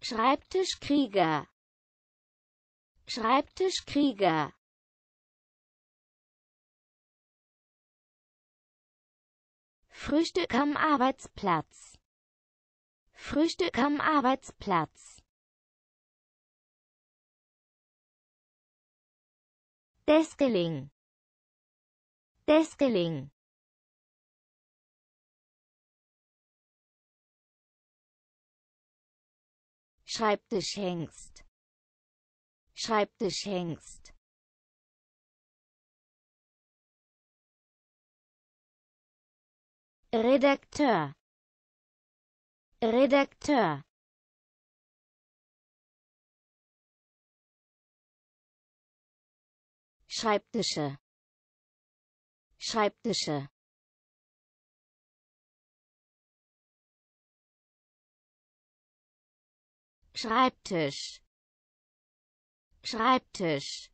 Schreibtischkrieger Schreibtischkrieger Frühstück am Arbeitsplatz Frühstück am Arbeitsplatz Deskeling Deskeling Schreibtisch hängst. Schreibtisch hängst. Redakteur. Redakteur. Schreibtische. Schreibtische. Schreibtisch Schreibtisch